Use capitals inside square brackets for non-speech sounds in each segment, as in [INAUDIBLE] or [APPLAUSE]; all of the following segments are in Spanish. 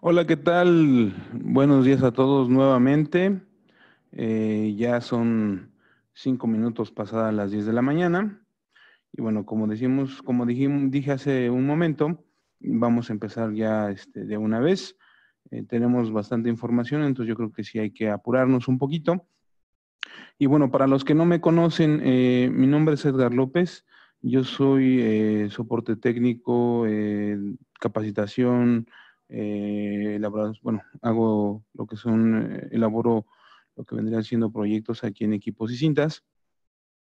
Hola, ¿qué tal? Buenos días a todos nuevamente. Eh, ya son cinco minutos pasadas las diez de la mañana. Y bueno, como decimos, como dije hace un momento, vamos a empezar ya este, de una vez. Eh, tenemos bastante información, entonces yo creo que sí hay que apurarnos un poquito. Y bueno, para los que no me conocen, eh, mi nombre es Edgar López. Yo soy soporte técnico, capacitación, eh, bueno, hago lo que son, eh, elaboro lo que vendrían siendo proyectos aquí en equipos y cintas.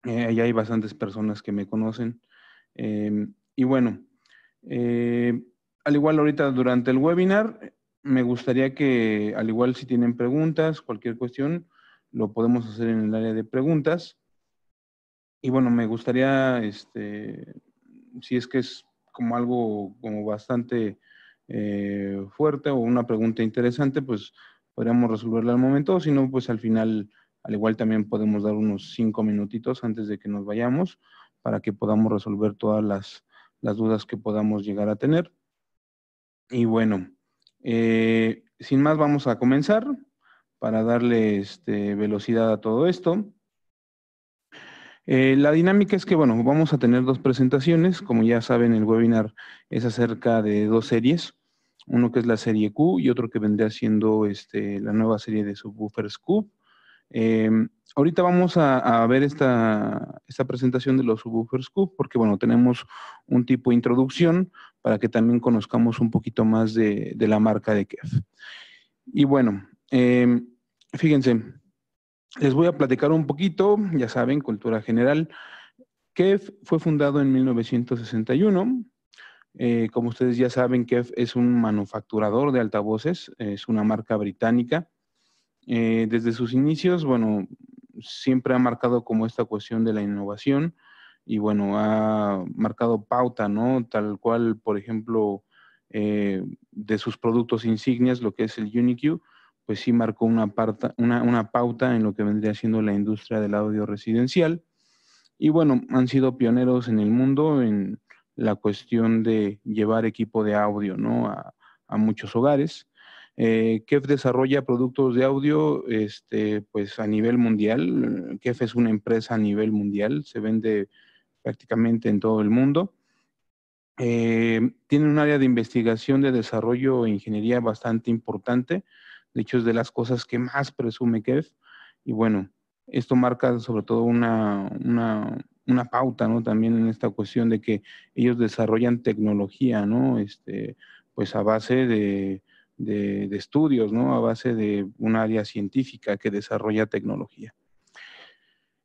Eh, Allá hay bastantes personas que me conocen. y bueno, al igual ahorita durante el webinar, me gustaría que, al igual si tienen preguntas, cualquier cuestión, lo podemos hacer en el área de preguntas. Y bueno, me gustaría, este, si es que es como algo como bastante eh, fuerte o una pregunta interesante, pues podríamos resolverla al momento, o si no, pues al final, al igual también podemos dar unos cinco minutitos antes de que nos vayamos para que podamos resolver todas las, dudas que podamos llegar a tener. Y bueno, eh, sin más vamos a comenzar para darle este, velocidad a todo esto. Eh, la dinámica es que, bueno, vamos a tener dos presentaciones. Como ya saben, el webinar es acerca de dos series. Uno que es la serie Q y otro que vendrá siendo este, la nueva serie de subwoofers Q. Em, ahorita vamos a, ver esta, presentación de los subwoofers Q porque, bueno, tenemos un tipo de introducción para que también conozcamos un poquito más de, la marca de Kev. Y bueno, em, fíjense, les voy a platicar un poquito, ya saben, cultura general. KEF fue fundado en 1961. Eh, como ustedes ya saben, KEF es un manufacturador de altavoces, es una marca británica. Eh, desde sus inicios, bueno, siempre ha marcado como esta cuestión de la innovación y bueno, ha marcado pauta, ¿no? Tal cual, por ejemplo, eh, de sus productos insignias, lo que es el UniQ, pues sí marcó una, pauta en lo que vendría siendo la industria del audio residencial. Y bueno, han sido pioneros en el mundo en la cuestión de llevar equipo de audio a, muchos hogares. Eh, KEF desarrolla productos de audio este, pues a nivel mundial. KEF es una empresa a nivel mundial, se vende prácticamente en todo el mundo. Eh, tiene un área de investigación, de desarrollo e ingeniería bastante importante. De hecho, es de las cosas que más presume Kef. Y bueno, esto marca sobre todo una, pauta, ¿no? También en esta cuestión de que ellos desarrollan tecnología, ¿no? Este, pues a base de, estudios, ¿no? A base de un área científica que desarrolla tecnología.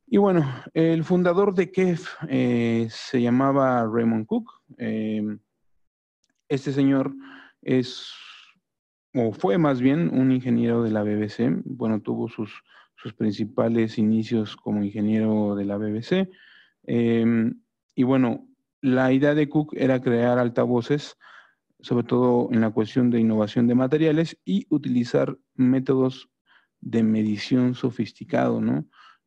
Y bueno, el fundador de KEF eh, se llamaba Raymond Cook. Eh, este señor es o fue más bien un ingeniero de la BBC. Bueno, tuvo sus, sus principales inicios como ingeniero de la BBC. Em, y bueno, la idea de Cook era crear altavoces, sobre todo en la cuestión de innovación de materiales y utilizar métodos de medición sofisticado, ¿no?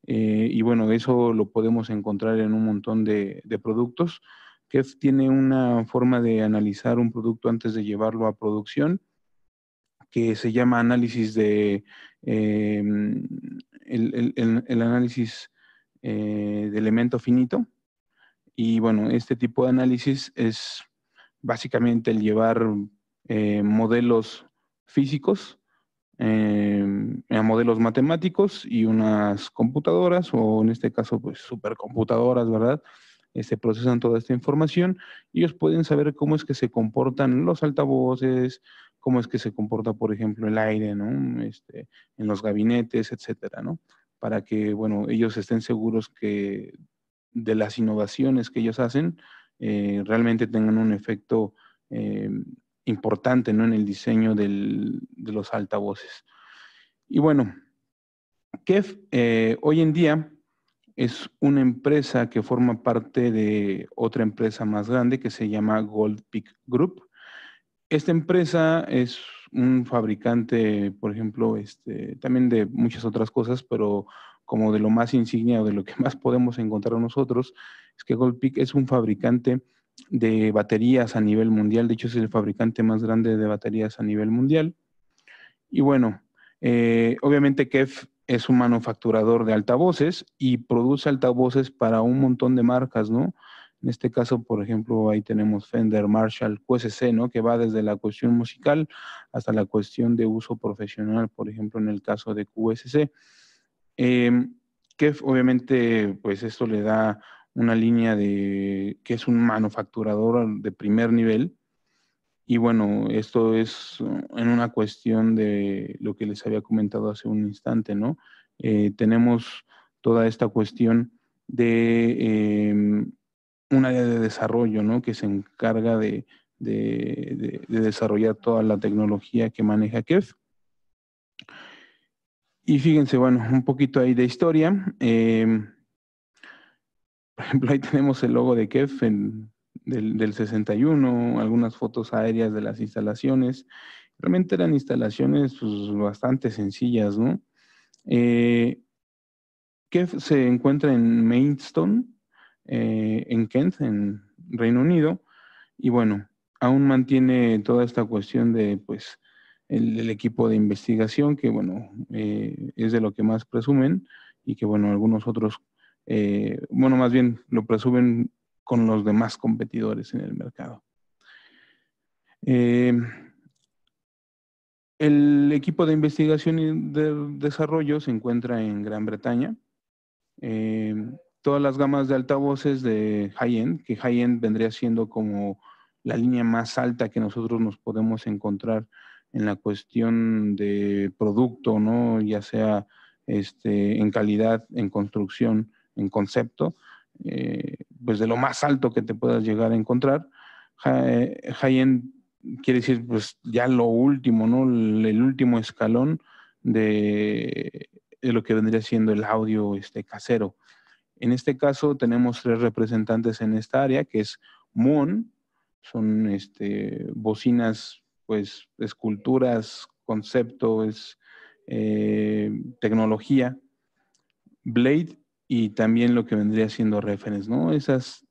Eh, y bueno, eso lo podemos encontrar en un montón de, de productos. que tiene una forma de analizar un producto antes de llevarlo a producción que se llama análisis de em, el, análisis eh, de elemento finito. Y bueno, este tipo de análisis es básicamente el llevar eh, modelos físicos em, a modelos matemáticos y unas computadoras, o en este caso, pues supercomputadoras, ¿verdad? Este, procesan toda esta información y ellos pueden saber cómo es que se comportan los altavoces, cómo es que se comporta, por ejemplo, el aire, ¿no? Este, en los gabinetes, etcétera, ¿no? Para que, bueno, ellos estén seguros que de las innovaciones que ellos hacen eh, realmente tengan un efecto eh, importante, ¿no? En el diseño del, de los altavoces. Y bueno, KEF eh, hoy en día es una empresa que forma parte de otra empresa más grande que se llama Gold Peak Group esta empresa es un fabricante, por ejemplo, este, también de muchas otras cosas, pero como de lo más insignia o de lo que [LAUGHS] más podemos encontrar nosotros, es que Gold Peak es un fabricante de baterías a nivel mundial. De hecho, es el fabricante más grande de baterías a nivel mundial. Y bueno, eh, obviamente KEF es un manufacturador de altavoces y produce altavoces para un montón de marcas, ¿no? En este caso, por ejemplo, ahí tenemos Fender, Marshall, QSC, ¿no? Que va desde la cuestión musical hasta la cuestión de uso profesional, por ejemplo, en el caso de QSC. Em, que obviamente, pues esto le da una línea de que es un manufacturador de primer nivel. Y bueno, esto es uh, en una cuestión de lo que les había comentado hace un instante, ¿no? Eh, tenemos toda esta cuestión de em, un área de desarrollo, ¿no? Que se encarga de, desarrollar toda la tecnología que maneja KEF. Y fíjense, bueno, un poquito ahí de historia. Eh, por ejemplo, ahí tenemos el logo de KEF del, 61, algunas fotos aéreas de las instalaciones. Realmente eran instalaciones pues, bastante sencillas, ¿no? Eh, se encuentra en Mainstone, eh, en Kent, en Reino Unido. Y bueno, aún mantiene toda esta cuestión de, pues, el, equipo de investigación, que bueno, eh, es de lo que más presumen y que bueno, algunos otros, eh, bueno, más bien lo presumen con los demás competidores en el mercado. el equipo de investigación y de desarrollo se encuentra en Gran Bretaña todas las gamas de altavoces de high-end, que high-end vendría siendo como la línea más alta que nosotros nos podemos encontrar en la cuestión de producto, ¿no? ya sea este, en calidad, en construcción, en concepto, eh, pues de lo más alto que te puedas llegar a encontrar. Eh, high-end quiere decir pues ya lo último, ¿no? el último escalón de, de lo que vendría siendo el audio este, casero. En este caso tenemos tres representantes en esta área, que es Moon, son este, bocinas, pues esculturas, conceptos, eh, tecnología, Blade y también lo que vendría siendo Reference, ¿no? Esas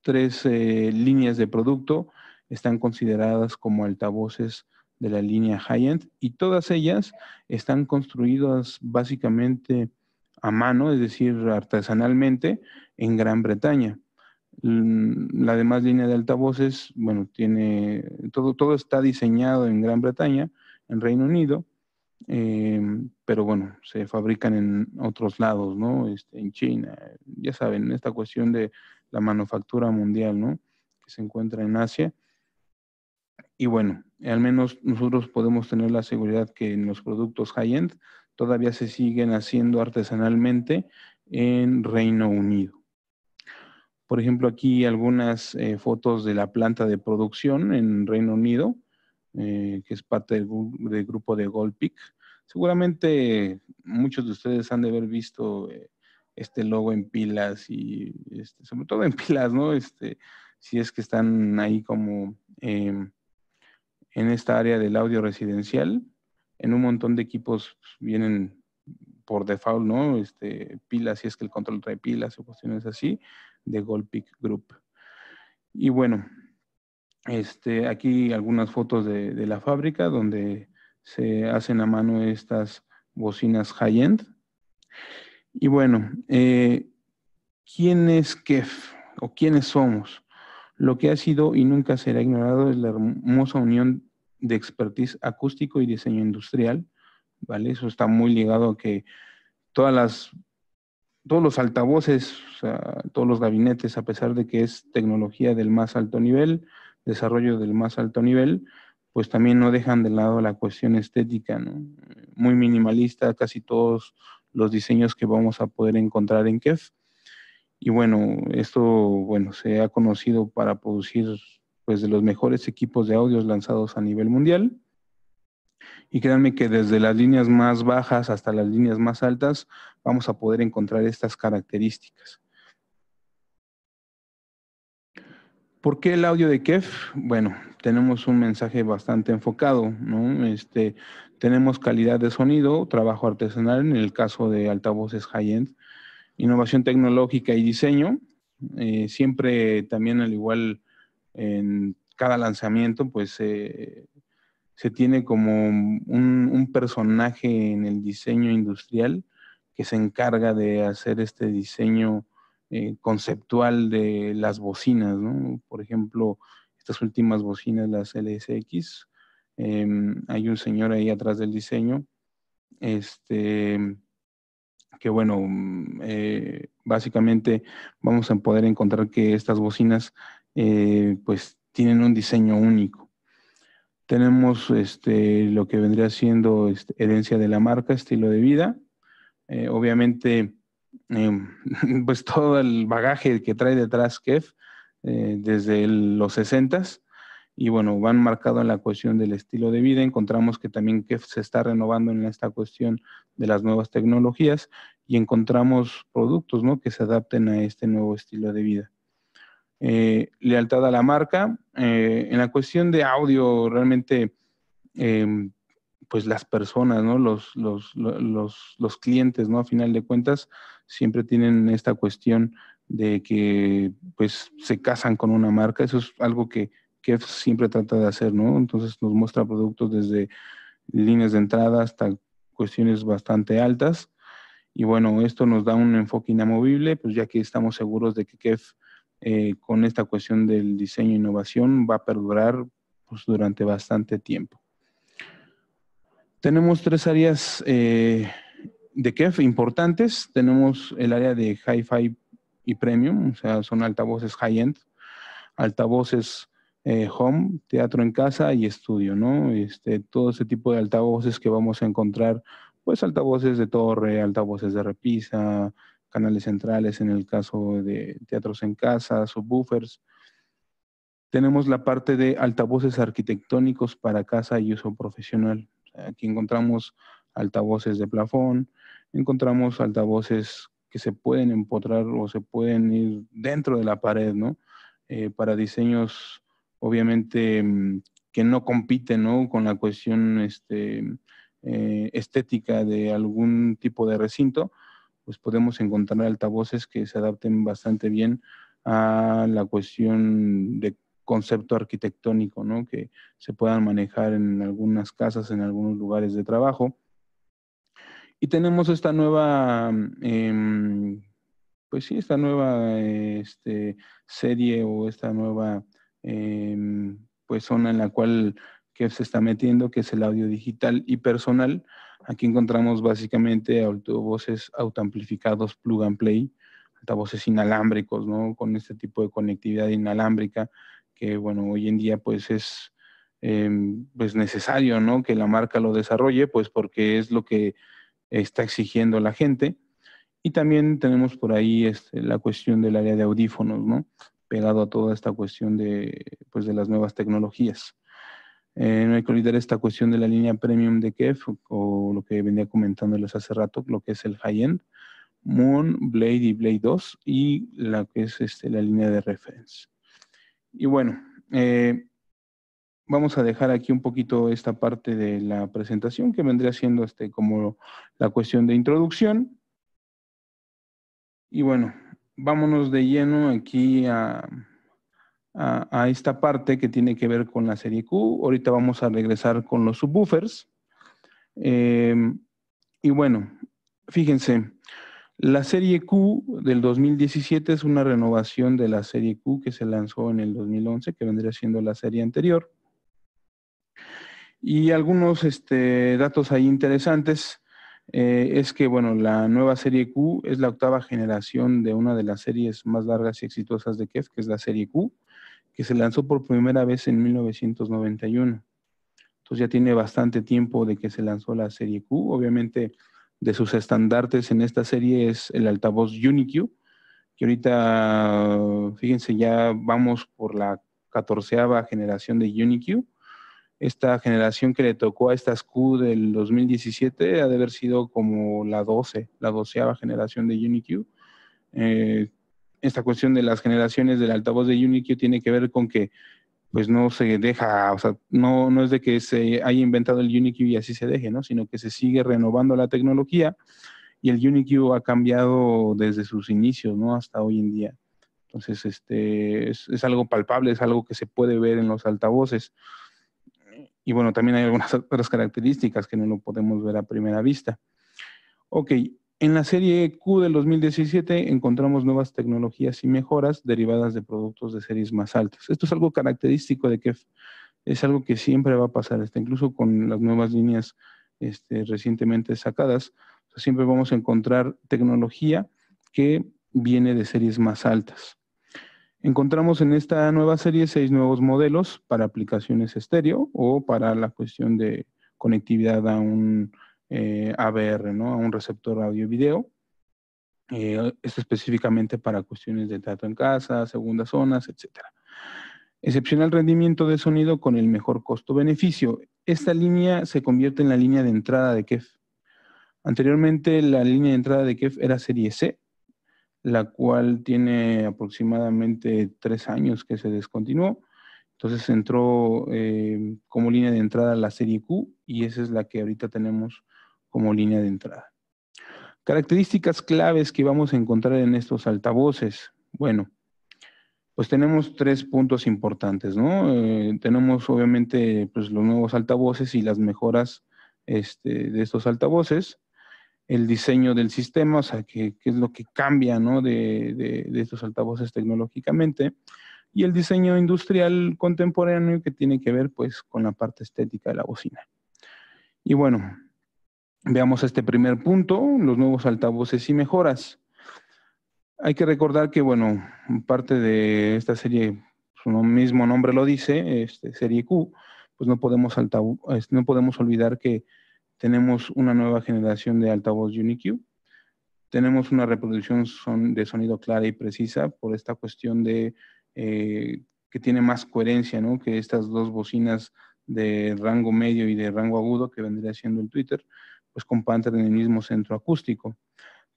tres eh, líneas de producto están consideradas como altavoces de la línea high-end y todas ellas están construidas básicamente a mano, es decir, artesanalmente, en Gran Bretaña. Mm, la demás línea de altavoces, bueno, tiene, todo, todo está diseñado en Gran Bretaña, en Reino Unido, em, pero bueno, se fabrican en otros lados, ¿no? Este, en China, ya saben, esta cuestión de la manufactura mundial, ¿no? Que se encuentra en Asia. Y bueno, al menos nosotros podemos tener la seguridad que en los productos high-end todavía se siguen haciendo artesanalmente en Reino Unido. Por ejemplo, aquí algunas eh, fotos de la planta de producción en Reino Unido, eh, que es parte del, grupo de Gold Seguramente muchos de ustedes han de haber visto eh, este logo en pilas y este, sobre todo en [LAUGHS] pilas, ¿no? Este, si es que están ahí como em, en esta área del audio residencial en un montón de equipos pues, vienen por default, ¿no? Este, pilas, si es que el control trae pilas o cuestiones así, de Gold Group. Y bueno, este, aquí algunas fotos de, la fábrica donde se hacen a mano estas bocinas high-end. Y bueno, eh, ¿quién es KEF o quiénes somos? Lo que ha sido y nunca será ignorado es la hermosa unión de expertise acústico y diseño industrial, ¿vale? Eso está muy ligado a que todas las, todos los altavoces, todos los gabinetes, a pesar de que es tecnología del más alto nivel, desarrollo del más alto nivel, pues también no dejan de lado la cuestión estética, Muy minimalista, casi todos los diseños que vamos a poder encontrar en KEF. Y bueno, esto, bueno, se ha conocido para producir pues, de los mejores equipos de audios lanzados a nivel mundial. Y créanme que desde las líneas más bajas hasta las líneas más altas vamos a poder encontrar estas características. ¿Por qué el audio de KEF? Bueno, tenemos un mensaje bastante enfocado, ¿no? Este, tenemos calidad de sonido, trabajo artesanal en el caso de altavoces high-end, innovación tecnológica y diseño. Eh, siempre también al igual en cada lanzamiento, pues eh, se tiene como un, personaje en el diseño industrial que se encarga de hacer este diseño eh, conceptual de las bocinas, Por ejemplo, estas últimas bocinas, las LSX, em, hay un señor ahí atrás del diseño, este, que bueno, mm, eh, básicamente vamos a poder encontrar que estas bocinas eh, pues tienen un diseño único. Tenemos este, lo que vendría siendo este, herencia de la marca, estilo de vida. Eh, obviamente, em, [LAUGHS] pues todo el bagaje que trae detrás Kef eh, desde los 60 Y bueno, van marcado en la cuestión del estilo de vida. Encontramos que también Kef se está renovando en esta cuestión de las nuevas tecnologías y encontramos productos ¿no? que se adapten a este nuevo estilo de vida. Eh, lealtad a la marca. Eh, en la cuestión de audio, realmente, eh, pues las personas, ¿no? Los, los, clientes, ¿no? A final de cuentas, siempre tienen esta cuestión de que, pues, se casan con una marca. Eso es algo que Kef siempre trata de hacer, ¿no? Entonces nos muestra productos desde líneas de entrada hasta cuestiones bastante altas. Y bueno, esto nos da un enfoque inamovible, pues ya que estamos seguros de que Kef eh, con esta cuestión del diseño e innovación va a perdurar pues, durante bastante tiempo. Tenemos tres áreas eh, de KEF importantes. Tenemos el área de Hi-Fi y Premium, o sea, son altavoces high-end, altavoces eh, home, teatro en casa y estudio, ¿no? Este, todo ese tipo de altavoces que vamos a encontrar, pues altavoces de torre, altavoces de repisa, canales centrales en el caso de teatros en casa, subwoofers. Tenemos la parte de altavoces arquitectónicos para casa y uso profesional. Aquí encontramos altavoces de plafón, encontramos altavoces que se pueden empotrar o se pueden ir dentro de la pared, ¿no? Eh, para diseños, obviamente, mm, que no compiten, ¿no? Con la cuestión este, eh, estética de algún tipo de recinto, pues podemos encontrar altavoces que se adapten bastante bien a la cuestión de concepto arquitectónico, ¿no? Que se puedan manejar en algunas casas, en algunos lugares de trabajo. Y tenemos esta nueva, em, pues sí, esta nueva este, serie o esta nueva em, pues, zona en la cual Kev se está metiendo, que es el audio digital y personal, Aquí encontramos básicamente altavoces autoamplificados plug and play, altavoces inalámbricos, ¿no? Con este tipo de conectividad inalámbrica que, bueno, hoy en día pues es em, pues necesario, ¿no? Que la marca lo desarrolle, pues porque es lo que está exigiendo la gente. Y también tenemos por ahí este, la cuestión del área de audífonos, ¿no? Pegado a toda esta cuestión de, pues, de las nuevas tecnologías. Eh, no hay que olvidar esta cuestión de la línea premium de Kef, o lo que venía comentándoles hace rato, lo que es el high-end, Moon, Blade y Blade 2, y la que es este, la línea de reference. Y bueno, eh, vamos a dejar aquí un poquito esta parte de la presentación, que vendría siendo este, como la cuestión de introducción. Y bueno, vámonos de lleno aquí a a, esta parte que tiene que ver con la serie Q. Ahorita vamos a regresar con los subwoofers. Em, y bueno, fíjense, la serie Q del 2017 es una renovación de la serie Q que se lanzó en el 2011, que vendría siendo la serie anterior. Y algunos este, datos ahí interesantes eh, es que, bueno, la nueva serie Q es la octava generación de una de las series más largas y exitosas de Kev, que es la serie Q que se lanzó por primera vez en 1991. Entonces ya tiene bastante tiempo de que se lanzó la serie Q. Obviamente de sus estandartes en esta serie es el altavoz UniQ, que ahorita, fíjense, ya vamos por la catorceava generación de UniQ. Esta generación que le tocó a estas Q del 2017 ha de haber sido como la 12, la doceava generación de UniQ. Eh, esta cuestión de las generaciones del altavoz de UniQ tiene que ver con que pues no se deja, o sea, no, no es de que se haya inventado el UniQ y así se deje, ¿no? Sino que se sigue renovando la tecnología y el UniQ ha cambiado desde sus inicios, ¿no? Hasta hoy en día. Entonces, este, es, algo palpable, es algo que se puede ver en los altavoces. Y bueno, también hay algunas [LAUGHS] otras características que no lo podemos ver a primera vista. Ok, en la serie Q del 2017 encontramos nuevas tecnologías y mejoras derivadas de productos de series más altas. Esto es algo característico de que es algo que siempre va a pasar, incluso con las nuevas líneas este, recientemente sacadas, siempre vamos a encontrar tecnología que viene de series más altas. Encontramos en esta nueva serie seis nuevos modelos para aplicaciones estéreo o para la cuestión de conectividad a un eh, ABR, ¿no? A un receptor audio-video. Eh, es específicamente para cuestiones de trato en casa, segundas zonas, etc. Excepcional rendimiento de sonido con el mejor costo-beneficio. Esta línea se convierte en la línea de entrada de KEF. Anteriormente la línea de entrada de KEF era serie C, la cual tiene aproximadamente tres años que se descontinuó. Entonces entró eh, como línea de entrada la serie Q y esa es la que ahorita tenemos como línea de entrada. Características claves que vamos a encontrar en estos altavoces. Bueno, pues tenemos tres puntos importantes, ¿no? Eh, tenemos obviamente pues, los nuevos altavoces y las mejoras este, de estos altavoces, el diseño del sistema, o sea, qué, es lo que cambia, ¿no? De, de estos altavoces tecnológicamente, y el diseño industrial contemporáneo que tiene que ver pues con la parte estética de la bocina. Y bueno, Veamos este primer punto, los nuevos altavoces y mejoras. Hay que recordar que, bueno, parte de esta serie, su pues, mismo nombre lo dice, este, serie Q, pues no podemos, olvidar que tenemos una nueva generación de altavoz UniQ. Tenemos una reproducción de sonido clara y precisa por esta cuestión de eh, que tiene más coherencia, Que estas dos bocinas de rango medio y de rango agudo que vendría siendo el Twitter pues comparten el mismo centro acústico.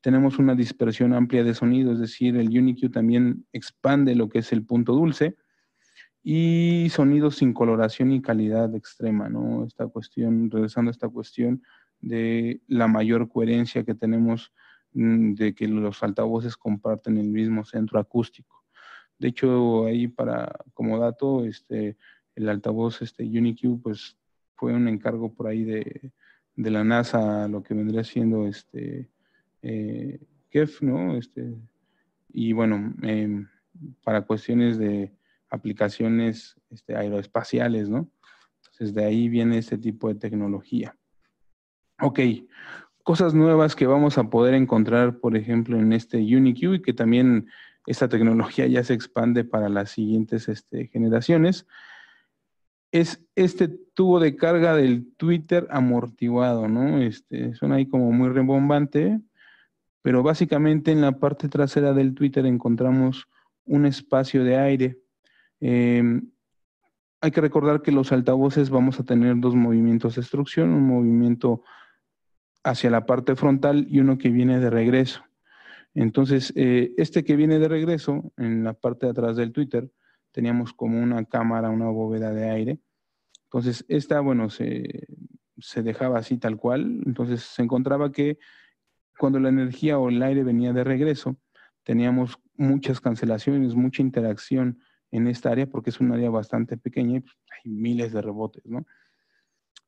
Tenemos una dispersión amplia de sonido, es decir, el UniQ también expande lo que es el punto dulce y sonidos sin coloración y calidad extrema, ¿no? Esta cuestión, regresando a esta cuestión de la mayor coherencia que tenemos mm, de que los altavoces comparten el mismo centro acústico. De hecho, ahí para como dato, este, el altavoz este UniQ pues fue un encargo por ahí de, de la NASA, lo que vendría siendo este eh, Kef, ¿no? Este, y bueno, em, para cuestiones de aplicaciones este, aeroespaciales, ¿no? Entonces de ahí viene este tipo de tecnología. Ok, cosas nuevas que vamos a poder encontrar, por ejemplo, en este UniQ y que también esta tecnología ya se expande para las siguientes este, generaciones es este tubo de carga del Twitter amortiguado, ¿no? Este, suena ahí como muy rebombante, pero básicamente en la parte trasera del Twitter encontramos un espacio de aire. Em, hay que recordar que los altavoces vamos a tener dos movimientos de extracción, un movimiento hacia la parte frontal y uno que viene de regreso. Entonces, eh, este que viene de regreso en la parte de atrás del Twitter, teníamos como una cámara, una bóveda de aire. Entonces, esta, bueno, se, dejaba así tal cual. Entonces, se encontraba que cuando la energía o el aire venía de regreso, teníamos muchas cancelaciones, mucha interacción en esta área porque es un área bastante pequeña y pues, hay miles de rebotes, ¿no?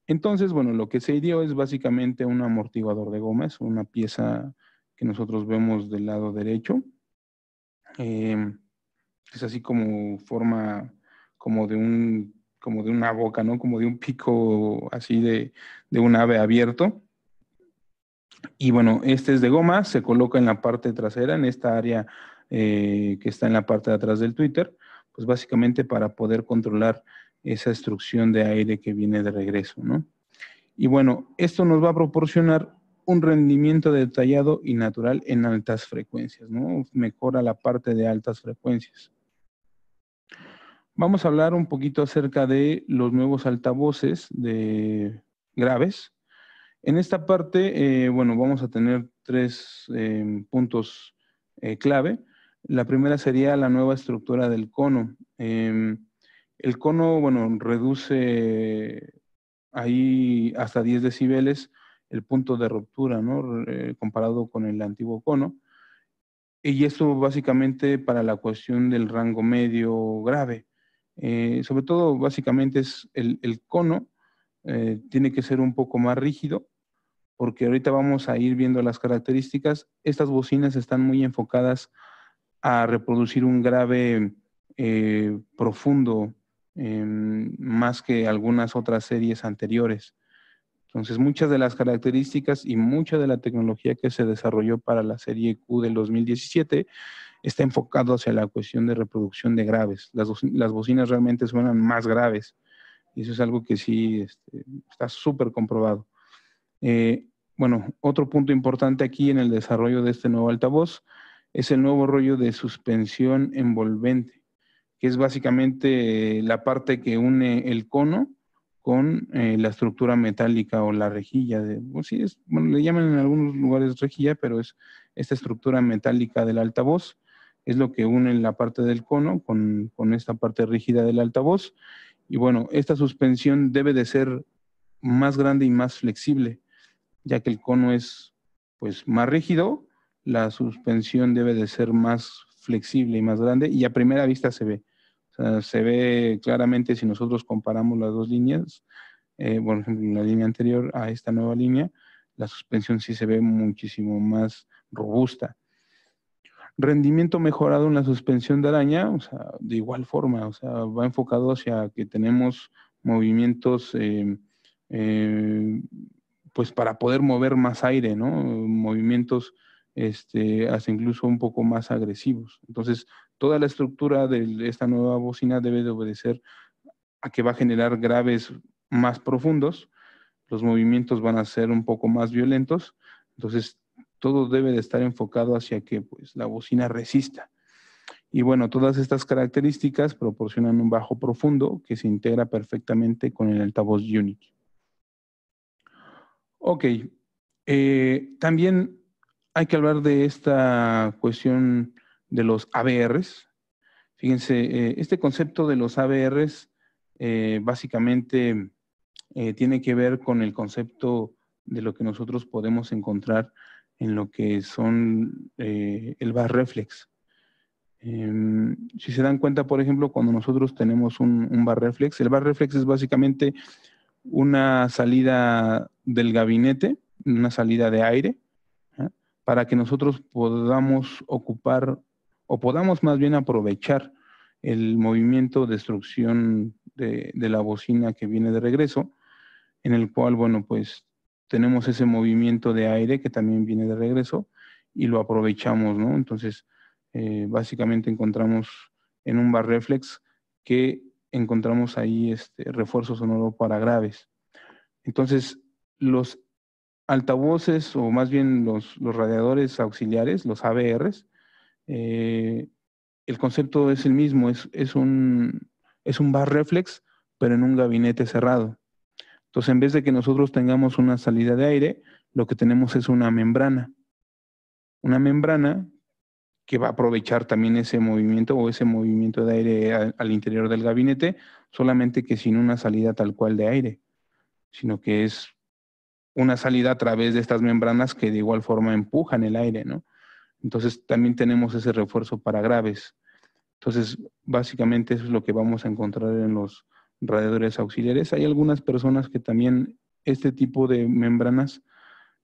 Entonces, bueno, lo que se dio es básicamente un amortiguador de goma, una pieza que nosotros vemos del lado derecho. Eh, es así como forma como de un como de una boca, ¿no? Como de un pico así de, un ave abierto. Y bueno, este es de goma, se coloca en la parte trasera, en esta área eh, que está en la parte de atrás del Twitter, pues básicamente para poder controlar esa instrucción de aire que viene de regreso, ¿no? Y bueno, esto nos va a proporcionar un rendimiento detallado y natural en altas frecuencias, ¿no? Mejora la parte de altas frecuencias. Vamos a hablar un poquito acerca de los nuevos altavoces de graves. En esta parte, eh, bueno, vamos a tener tres em, puntos eh, clave. La primera sería la nueva estructura del cono. Em, el cono, bueno, reduce ahí hasta 10 decibeles el punto de ruptura, ¿no? comparado con el antiguo cono. Y esto básicamente para la cuestión del rango medio grave. Eh, sobre todo, básicamente, es el, cono eh, tiene que ser un poco más rígido, porque ahorita vamos a ir viendo las características. Estas bocinas están muy enfocadas a reproducir un grave eh, profundo, más que algunas otras series anteriores. Entonces, muchas de las características y mucha de la tecnología que se desarrolló para la serie Q del 2017 está enfocado hacia la cuestión de reproducción de graves. Las, bocinas realmente suenan más graves. Y eso es algo que sí este, está súper comprobado. Eh, bueno, otro punto importante aquí en el desarrollo de este nuevo altavoz es el nuevo rollo de suspensión envolvente, que es básicamente la parte que une el cono con eh, la estructura metálica o la rejilla. De, es, bueno, le llaman en algunos lugares rejilla, pero es esta estructura metálica del altavoz es lo que une la parte del cono con, esta parte rígida del altavoz. Y bueno, esta suspensión debe de ser más grande y más flexible, ya que el cono es pues más rígido, la suspensión debe de ser más flexible y más grande y a primera vista se ve. se ve claramente si nosotros comparamos las dos líneas, eh, por la línea anterior a esta nueva línea, la suspensión sí se ve muchísimo más robusta rendimiento mejorado en la suspensión de araña, o sea, de igual forma, o sea, va enfocado hacia que tenemos movimientos, em, em, pues para poder mover más aire, ¿no? Movimientos, este, hasta incluso un poco más agresivos. Entonces, toda la estructura de esta nueva bocina debe de obedecer a que va a generar graves más profundos, los movimientos van a ser un poco más violentos, entonces todo debe de estar enfocado hacia que pues, la bocina resista. Y bueno, todas estas características proporcionan un bajo profundo que se integra perfectamente con el altavoz Unity. Ok, eh, también hay que hablar de esta cuestión de los ABRs. Fíjense, eh, este concepto de los ABRs eh, básicamente tiene que ver con el concepto de lo que nosotros podemos encontrar en lo que son eh, el bar reflex. Em, si se dan cuenta, por ejemplo, cuando nosotros tenemos un, un bar reflex, el bar reflex es básicamente una salida del gabinete, una salida de aire, ¿ah? para que nosotros podamos ocupar o podamos más bien aprovechar el movimiento destrucción de, de la bocina que viene de regreso, en el cual, bueno, pues tenemos ese movimiento de aire que también viene de regreso y lo aprovechamos, ¿no? Entonces, eh, básicamente encontramos en un bar reflex que encontramos ahí este refuerzo sonoro para graves. Entonces, los altavoces o más bien los, radiadores auxiliares, los ABRs, eh, el concepto es el mismo, es, es, un, es un bar reflex, pero en un gabinete cerrado. Entonces, en vez de que nosotros tengamos una salida de aire, lo que tenemos es una membrana. Una membrana que va a aprovechar también ese movimiento o ese movimiento de aire al interior del gabinete, solamente que sin una salida tal cual de aire, sino que es una salida a través de estas membranas que de igual forma empujan el aire, ¿no? Entonces también tenemos ese refuerzo para graves. Entonces, básicamente eso es lo que vamos a encontrar en los radiadores auxiliares. Hay algunas personas que también este tipo de membranas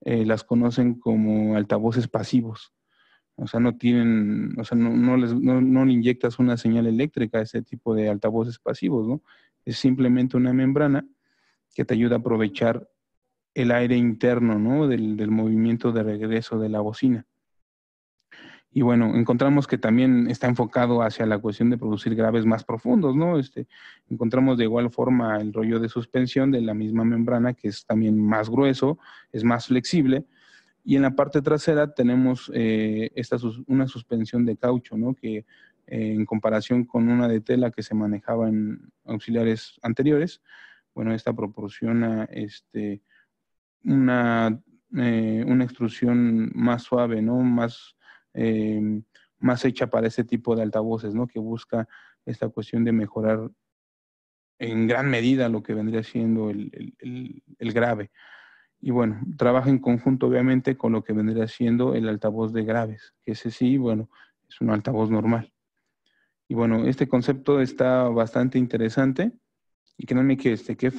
eh, las conocen como altavoces pasivos. O sea, no tienen, o sea, no, les, no, inyectas una señal eléctrica a ese tipo de altavoces pasivos, ¿no? Es simplemente una membrana que te ayuda a aprovechar el aire interno, ¿no? del movimiento de regreso de la bocina y bueno, encontramos que también está enfocado hacia la cuestión de producir graves más profundos, ¿no? Este, encontramos de igual forma el rollo de suspensión de la misma membrana, que es también más grueso, es más flexible. Y en la parte trasera tenemos eh, una suspensión de caucho, ¿no? Que eh, en comparación con una de tela que se manejaba en auxiliares anteriores, bueno, esta proporciona este, una, eh, una extrusión más suave, ¿no? Más Em, más hecha para ese tipo de altavoces, ¿no? Que busca esta cuestión de mejorar en gran medida lo que vendría siendo el, grave. Y bueno, trabaja en conjunto obviamente con lo que vendría siendo el altavoz de graves, que ese sí, bueno, es un altavoz normal. Y bueno, este concepto está bastante interesante y me que, este, que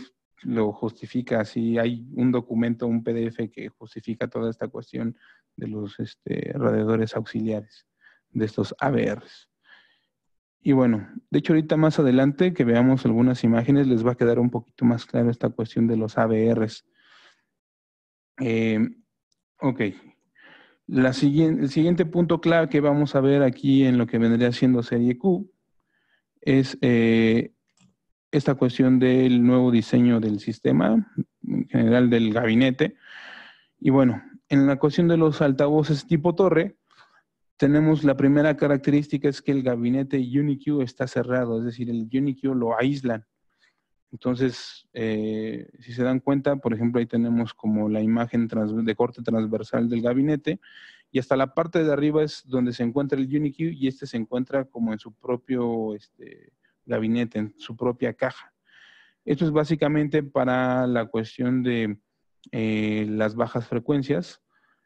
lo justifica, si hay un documento, un PDF que justifica toda esta cuestión de los este, radiadores auxiliares, de estos ABRs. Y bueno, de hecho ahorita más adelante que veamos algunas imágenes les va a quedar un poquito más claro esta cuestión de los ABRs. Em, ok. La siguiente, el siguiente punto clave que vamos a ver aquí en lo que vendría siendo serie Q es eh, esta cuestión del nuevo diseño del sistema, en general del gabinete. Y bueno, en la cuestión de los altavoces tipo torre, tenemos la primera característica es que el gabinete UniQ está cerrado, es decir, el UniQ lo aíslan. Entonces, eh, si se dan cuenta, por ejemplo, ahí tenemos como la imagen de corte transversal del gabinete y hasta la parte de arriba es donde se encuentra el UniQ y este se encuentra como en su propio este, gabinete, en su propia caja. Esto es básicamente para la cuestión de eh, las bajas frecuencias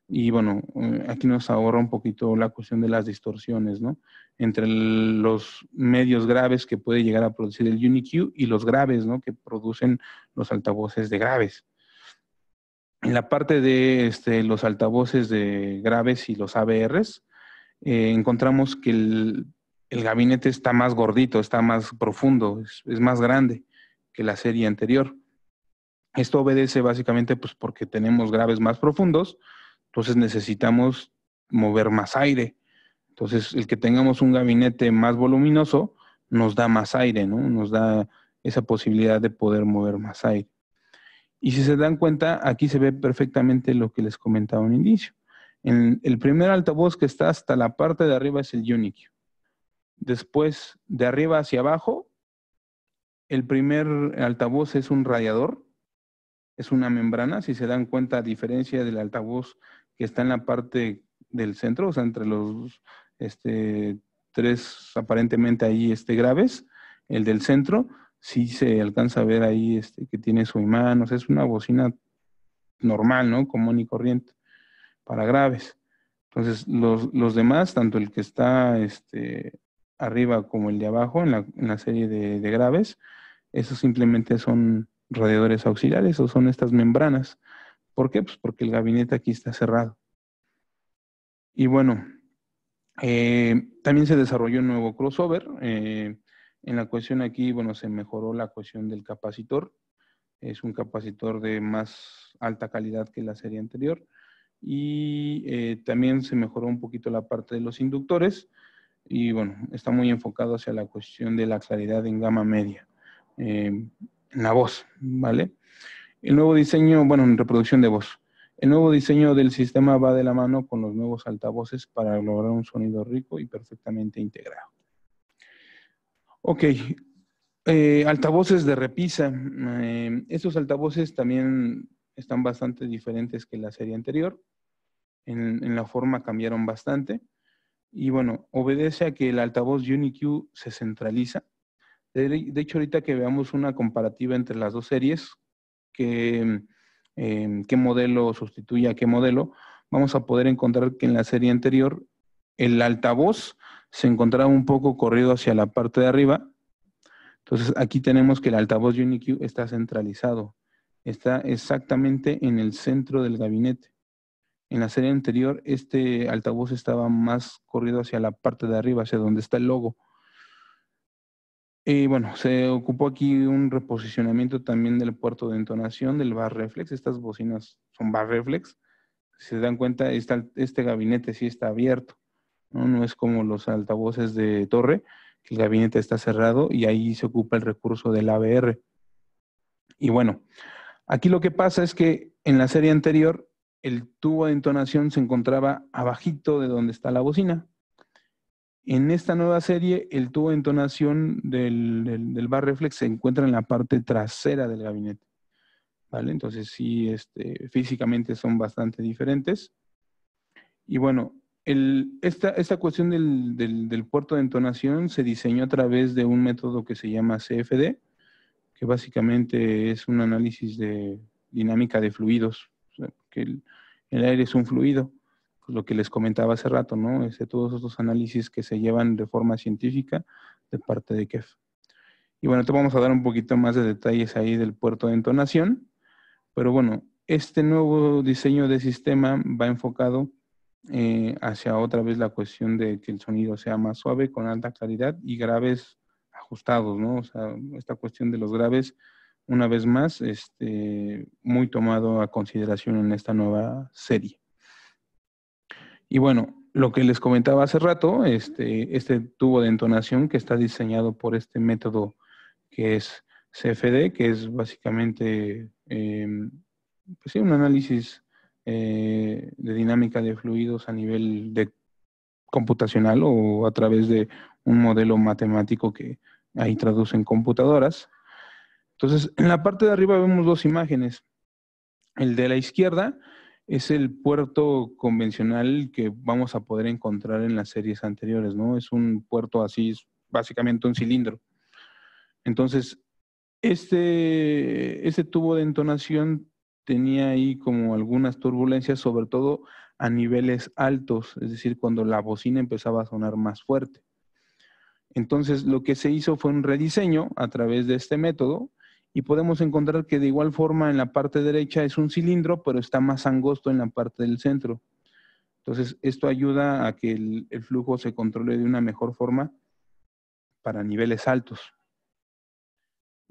y bueno, eh, aquí nos ahorra un poquito la cuestión de las distorsiones, ¿no? Entre los medios graves que puede llegar a producir el UniQ y los graves, ¿no? Que producen los altavoces de graves. En la parte de este, los altavoces de graves y los ABRs, eh, encontramos que el el gabinete está más gordito, está más profundo, es, más grande que la serie anterior. Esto obedece básicamente pues, porque tenemos graves más profundos, entonces necesitamos mover más aire. Entonces, el que tengamos un gabinete más voluminoso nos da más aire, ¿no? Nos da esa posibilidad de poder mover más aire. Y si se dan cuenta, aquí se ve perfectamente lo que les comentaba en inicio. el primer altavoz que está hasta la parte de arriba es el Unique. Después, de arriba hacia abajo, el primer altavoz es un radiador, es una membrana, si se dan cuenta, a diferencia del altavoz que está en la parte del centro, o sea, entre los este, tres aparentemente ahí este, graves, el del centro, sí se alcanza a ver ahí este, que tiene su imán, o sea, es una bocina normal, ¿no? Común y corriente para graves. Entonces, los, los demás, tanto el que está este, arriba como el de abajo en la, en la serie de, graves, esos simplemente son radiadores auxiliares o son estas membranas. ¿Por qué? Pues porque el gabinete aquí está cerrado. Y bueno, eh, también se desarrolló un nuevo crossover. Eh, en la cuestión aquí, bueno, se mejoró la cuestión del capacitor. Es un capacitor de más alta calidad que la serie anterior. Y eh, también se mejoró un poquito la parte de los inductores y bueno, está muy enfocado hacia la cuestión de la claridad en gama media, eh, en la voz, ¿vale? El nuevo diseño, bueno, en reproducción de voz. El nuevo diseño del sistema va de la mano con los nuevos altavoces para lograr un sonido rico y perfectamente integrado. Ok, eh, altavoces de repisa. Eh, estos altavoces también están bastante diferentes que la serie anterior. en la forma cambiaron bastante. Y bueno, obedece a que el altavoz UniQ se centraliza. De, hecho, ahorita que veamos una comparativa entre las dos series, em, qué modelo sustituye a qué modelo, vamos a poder encontrar que en la serie anterior el altavoz se encontraba un poco corrido hacia la parte de arriba. Entonces aquí tenemos que el altavoz UniQ está centralizado, está exactamente en el centro del gabinete. En la serie anterior, este altavoz estaba más corrido hacia la parte de arriba, hacia donde está el logo. Y bueno, se ocupó aquí un reposicionamiento también del puerto de entonación del bar reflex. Estas bocinas son bar reflex. Si se dan cuenta, este gabinete sí está abierto. ¿no? no es como los altavoces de torre, que el gabinete está cerrado y ahí se ocupa el recurso del ABR. Y bueno, aquí lo que pasa es que en la serie anterior el tubo de entonación se encontraba abajito de donde está la bocina. En esta nueva serie, el tubo de entonación del, bar reflex se encuentra en la parte trasera del gabinete. ¿Vale? Entonces sí, este, físicamente son bastante diferentes. Y bueno, esta, cuestión del, puerto de entonación se diseñó a través de un método que se llama CFD, que básicamente es un análisis de dinámica de fluidos el, aire es un fluido, pues, lo que les comentaba hace rato, ¿no? de este, todos estos análisis que se llevan de forma científica de parte de KEF. Y bueno, te vamos a dar un poquito más de detalles ahí del puerto de entonación, pero bueno, este nuevo diseño de sistema va enfocado eh, hacia otra vez la cuestión de que el sonido sea más suave, con alta claridad y graves ajustados, ¿no? O sea, esta cuestión de los graves una vez más, este, muy tomado a consideración en esta nueva serie. Y bueno, lo que les comentaba hace rato, este, este tubo de entonación que está diseñado por este método que es CFD, que es básicamente em, pues un análisis eh, de dinámica de fluidos a nivel de computacional o a través de un modelo matemático que ahí traducen computadoras. Entonces, en la parte de arriba vemos dos imágenes. El de la izquierda es el puerto convencional que vamos a poder encontrar en las series anteriores, ¿no? Es un puerto así, básicamente un cilindro. Entonces, este, este tubo de entonación tenía ahí como algunas turbulencias, sobre todo a niveles altos, es decir, cuando la bocina empezaba a sonar más fuerte. Entonces, lo que se hizo fue un rediseño a través de este método y podemos encontrar que de igual forma en la parte derecha es un cilindro, pero está más angosto en la parte del centro. Entonces, esto ayuda a que el, flujo se controle de una mejor forma para niveles altos.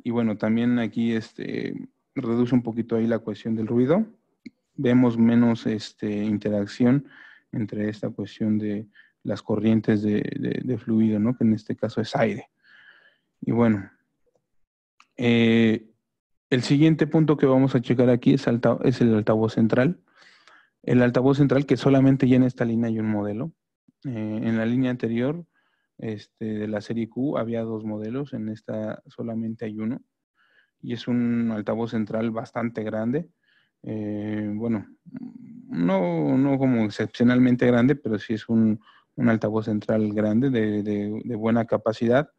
Y bueno, también aquí este, reduce un poquito ahí la cuestión del ruido. Vemos menos este, interacción entre esta cuestión de las corrientes de, de fluido, ¿no? que en este caso es aire. Y bueno, eh, el siguiente punto que vamos a checar aquí es, el altavoz central. El altavoz central que solamente ya en esta línea hay un modelo. Eh, en la línea anterior este, de la serie Q había dos modelos, en esta solamente hay uno. Y es un altavoz central bastante grande. Eh, bueno, no, no, como excepcionalmente grande, pero sí es un, un altavoz central grande de, de buena capacidad.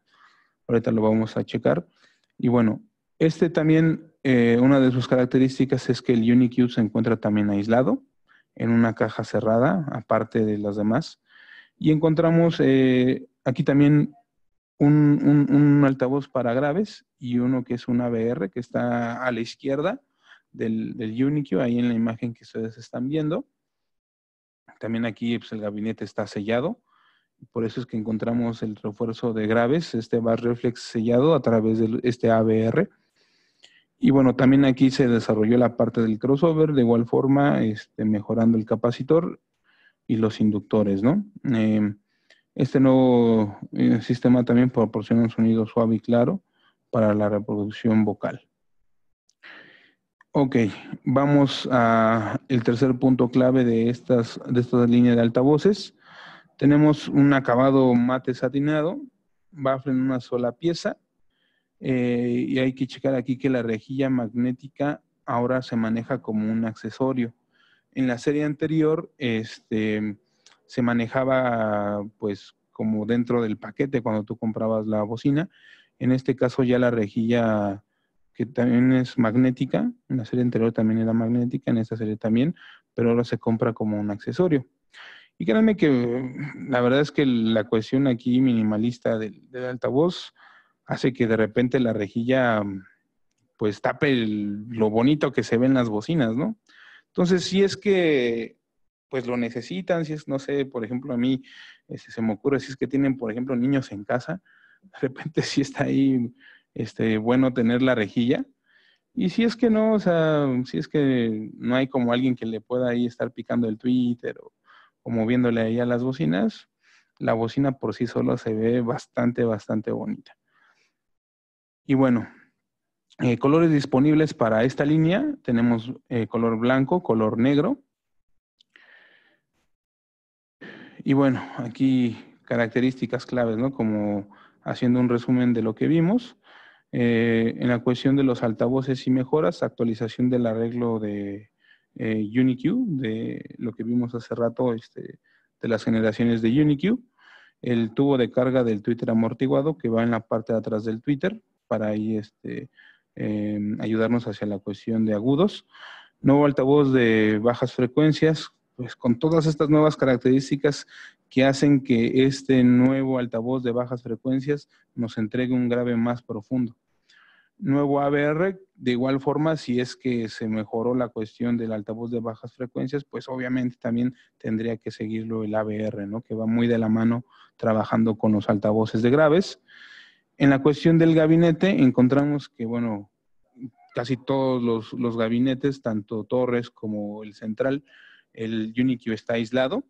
Ahorita lo vamos a checar. Y bueno, este también, eh, una de sus características es que el Unicube se encuentra también aislado en una caja cerrada, aparte de las demás. Y encontramos eh, aquí también un, altavoz para graves y uno que es un ABR que está a la izquierda del, del Unicube, ahí en la imagen que ustedes están viendo. También aquí pues, el gabinete está sellado por eso es que encontramos el refuerzo de graves, este bar reflex sellado a través de este ABR. Y bueno, también aquí se desarrolló la parte del crossover, de igual forma, este, mejorando el capacitor y los inductores, ¿no? Em, este nuevo eh, sistema también proporciona un sonido suave y claro para la reproducción vocal. Ok, vamos al tercer punto clave de estas, de estas líneas de altavoces, tenemos un acabado mate satinado, baffle en una sola pieza. Eh, y hay que checar aquí que la rejilla magnética ahora se maneja como un accesorio. En la serie anterior este, se manejaba pues como dentro del paquete cuando tú comprabas la bocina. En este caso ya la rejilla que también es magnética, en la serie anterior también era magnética, en esta serie también, pero ahora se compra como un accesorio. Y créanme que mm, la verdad es que la cuestión aquí minimalista del, altavoz hace que de repente la rejilla mm, pues tape lo bonito que se ven las bocinas, ¿no? Entonces, si es que pues lo necesitan, si es, no sé, por ejemplo, a mí este, se me ocurre, si es que tienen, por ejemplo, niños en casa, de repente [LAUGHS] sí está ahí este, bueno tener la rejilla. Y si es que no, o sea, si es que no hay como alguien que le pueda ahí estar picando el Twitter o o moviéndole ahí a las bocinas, la bocina por sí sola se ve bastante, bastante bonita. Y bueno, eh, colores disponibles para esta línea, tenemos eh, color blanco, color negro. Y bueno, aquí características claves, ¿no? Como haciendo un resumen de lo que vimos. Eh, en la cuestión de los altavoces y mejoras, actualización del arreglo de eh, de lo que vimos hace rato, este, de las generaciones de UniQ, el tubo de carga del Twitter amortiguado que va en la parte de atrás del Twitter para ahí este, em, ayudarnos hacia la cuestión de agudos, nuevo altavoz de bajas frecuencias, pues con todas estas nuevas características que hacen que este nuevo altavoz de bajas frecuencias nos entregue un grave más profundo nuevo ABR. De igual forma, si es que se mejoró la cuestión del altavoz de bajas frecuencias, pues obviamente también tendría que seguirlo el ABR, ¿no? que va muy de la mano trabajando con los altavoces de graves. En la cuestión del gabinete, encontramos que, bueno, casi todos los, gabinetes, tanto Torres como el central, el UniQ está aislado.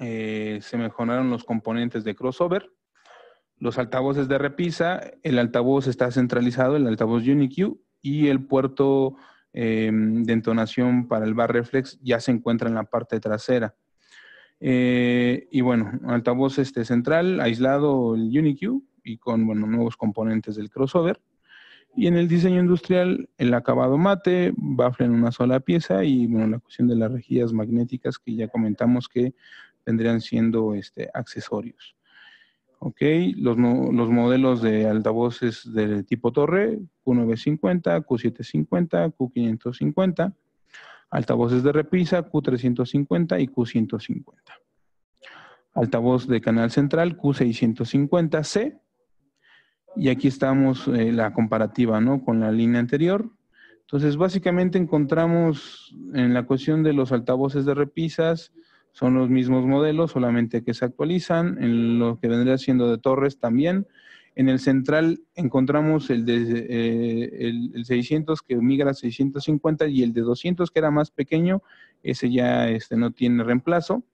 Eh, se mejoraron los componentes de crossover los altavoces de repisa, el altavoz está centralizado, el altavoz UniQ, y el puerto em, de entonación para el bar reflex ya se encuentra en la parte trasera. Eh, y bueno, altavoz este central, aislado el UniQ y con nuevos componentes del crossover. Y en el diseño industrial, el acabado mate, baffle en una sola pieza y bueno, la cuestión de las rejillas magnéticas que ya comentamos que vendrían siendo este, accesorios los, modelos de altavoces de tipo torre, Q950, Q750, Q550, altavoces de repisa, Q350 y Q150. Altavoz de canal central, Q650C. Y aquí estamos eh, la comparativa con la línea anterior. Entonces, básicamente encontramos en la cuestión de los altavoces de repisas, son los mismos modelos, solamente que se actualizan. En lo que vendría siendo de Torres también. En el central encontramos el de eh, el, 600 que migra a 650 y el de 200 que era más pequeño, ese ya este, no tiene reemplazo.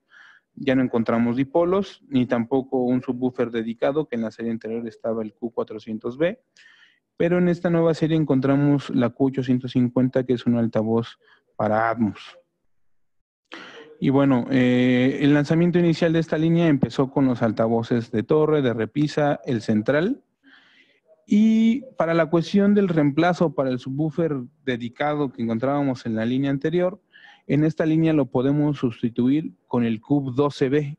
Ya no encontramos dipolos ni tampoco un subwoofer dedicado que en la serie anterior estaba el Q400B. Pero en esta nueva serie encontramos la Q850 que es un altavoz para Atmos. Y bueno, eh, el lanzamiento inicial de esta línea empezó con los altavoces de torre, de repisa, el central. Y para la cuestión del reemplazo para el subwoofer dedicado que encontrábamos en la línea anterior, en esta línea lo podemos sustituir con el Cube 12B,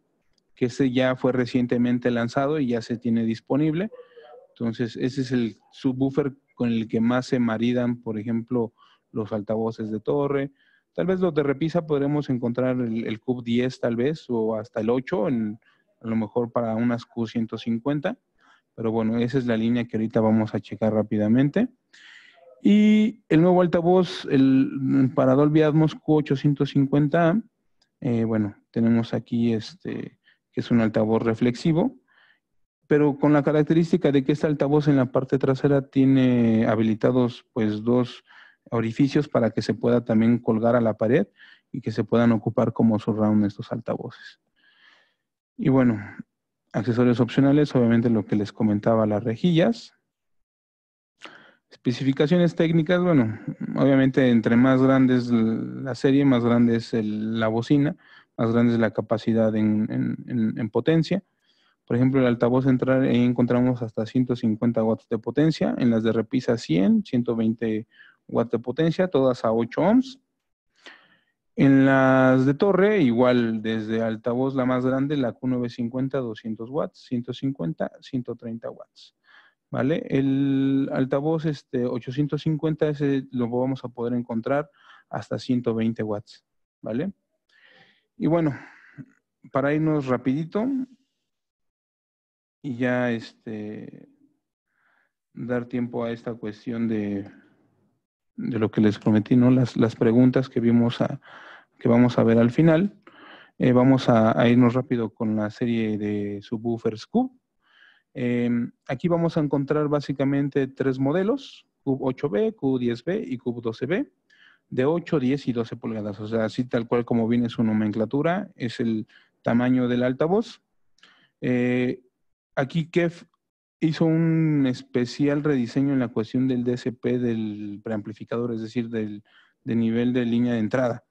que ese ya fue recientemente lanzado y ya se tiene disponible. Entonces, ese es el subwoofer con el que más se maridan, por ejemplo, los altavoces de torre, Tal vez los de repisa podremos encontrar el, el 10 tal vez o hasta el 8, a lo mejor para unas Q150. Pero bueno, esa es la línea que ahorita vamos a checar rápidamente. Y el nuevo altavoz el, para Dolby Atmos Q850, eh, bueno, tenemos aquí este, que es un altavoz reflexivo, pero con la característica de que este altavoz en la parte trasera tiene habilitados pues dos orificios para que se pueda también colgar a la pared y que se puedan ocupar como surround estos altavoces. Y bueno, accesorios opcionales, obviamente lo que les comentaba, las rejillas. Especificaciones técnicas, bueno, obviamente entre más grande es la serie, más grande es la bocina, más grande es la capacidad en, potencia. Por ejemplo, el altavoz central encontramos hasta 150 watts de potencia, en las de repisa 100, 120 watts watts de potencia, todas a 8 ohms. En las de torre, igual desde altavoz la más grande, la Q950 200 watts, 150, 130 watts. ¿Vale? El altavoz este 850 ese lo vamos a poder encontrar hasta 120 watts, ¿vale? Y bueno, para irnos rapidito y ya este dar tiempo a esta cuestión de de lo que les prometí, ¿no? Las, las preguntas que vimos que vamos a ver al final. Eh, vamos a, irnos rápido con la serie de subwoofers Q. Em, aquí vamos a encontrar básicamente tres modelos, q 8B, q 10B y q 12B, de 8, 10 y 12 pulgadas. O sea, así tal cual como viene su nomenclatura, es el tamaño del altavoz. Eh, aquí Kef hizo un especial rediseño en la cuestión del DSP del preamplificador, es decir, del, nivel de línea de entrada.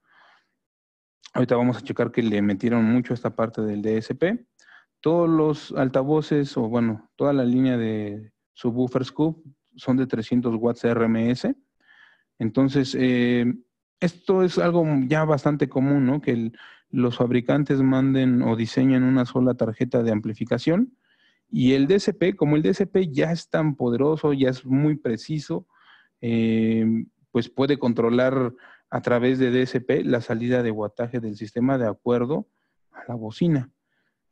Ahorita vamos a checar que le metieron mucho esta parte del DSP. Todos los altavoces, o bueno, toda la línea de subwoofer scoop son de 300 watts RMS. Entonces, eh, esto es algo ya bastante común, ¿no? Que los fabricantes manden o diseñen una sola tarjeta de amplificación y el DSP, como el DSP ya es tan poderoso, ya es muy preciso, em, pues puede controlar a través de DSP la salida de guataje del sistema de acuerdo a la bocina.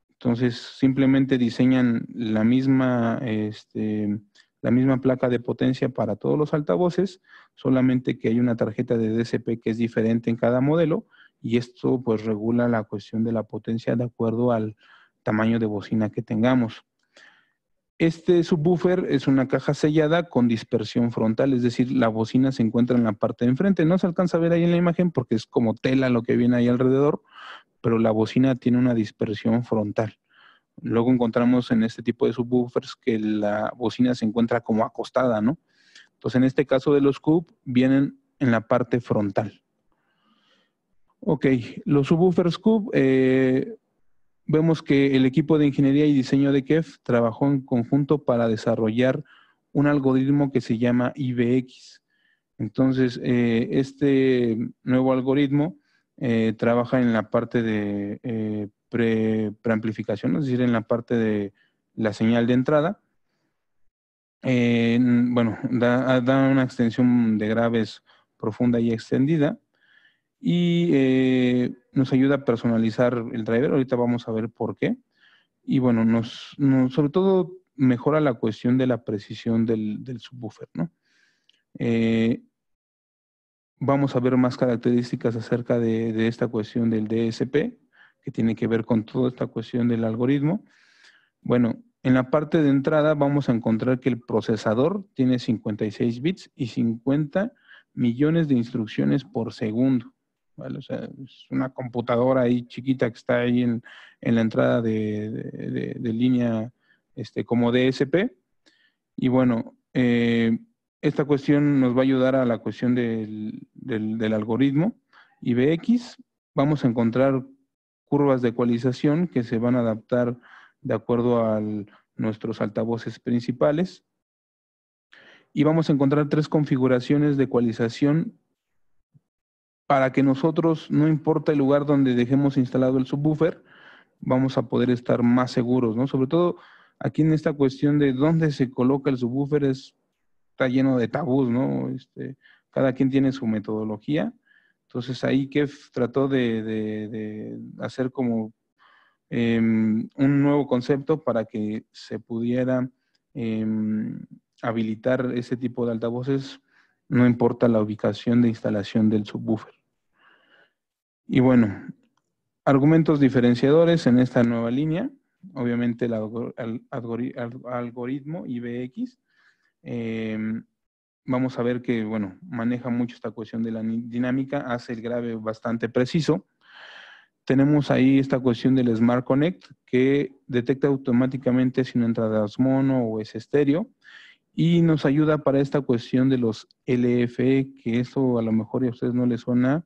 Entonces, simplemente diseñan la misma, este, la misma placa de potencia para todos los altavoces, solamente que hay una tarjeta de DSP que es diferente en cada modelo y esto pues regula la cuestión de la potencia de acuerdo al tamaño de bocina que tengamos. Este subwoofer es una caja sellada con dispersión frontal, es decir, la bocina se encuentra en la parte de enfrente. No se alcanza a ver ahí en la imagen porque es como tela lo que viene ahí alrededor, pero la bocina tiene una dispersión frontal. Luego encontramos en este tipo de subwoofers que la bocina se encuentra como acostada, ¿no? Entonces, en este caso de los Cube, vienen en la parte frontal. Ok, los subwoofers Cube eh, vemos que el equipo de ingeniería y diseño de KEF trabajó en conjunto para desarrollar un algoritmo que se llama IBX. Entonces, eh, este nuevo algoritmo eh, trabaja en la parte de eh, preamplificación, es decir, en la parte de la señal de entrada. bueno, da una extensión de graves profunda y extendida y eh, nos ayuda a personalizar el driver. Ahorita vamos a ver por qué. Y bueno, nos, sobre todo mejora la cuestión de la precisión del, subwoofer, ¿no? Eh, vamos a ver más características acerca de, esta cuestión del DSP, que tiene que ver con toda esta cuestión del algoritmo. Bueno, en la parte de entrada vamos a encontrar que el procesador tiene 56 bits y 50 millones de instrucciones por segundo es una computadora ahí chiquita que está ahí en, la entrada de, línea este, como DSP. Y bueno, eh, esta cuestión nos va a ayudar a la cuestión del, del, del algoritmo IBX. Vamos a encontrar curvas de ecualización que se van a adaptar de acuerdo a nuestros altavoces principales. Y vamos a encontrar tres configuraciones de ecualización para que nosotros, no importa el lugar donde dejemos instalado el subwoofer, vamos a poder estar más seguros, ¿no? Sobre todo aquí en esta cuestión de dónde se coloca el subwoofer está lleno de tabús, ¿no? Este, cada quien tiene su metodología. Entonces ahí que trató de, hacer como em, un nuevo concepto para que se pudiera em, habilitar ese tipo de altavoces no importa la ubicación de instalación del subwoofer. Y bueno, argumentos diferenciadores en esta nueva línea, obviamente el, algoritmo IBX. Em, vamos a ver que, bueno, maneja mucho esta cuestión de la dinámica, hace el grave bastante preciso. Tenemos ahí esta cuestión del Smart Connect que detecta automáticamente si una entrada es mono o es estéreo y nos ayuda para esta cuestión de los LFE, que eso a lo mejor a ustedes no les suena,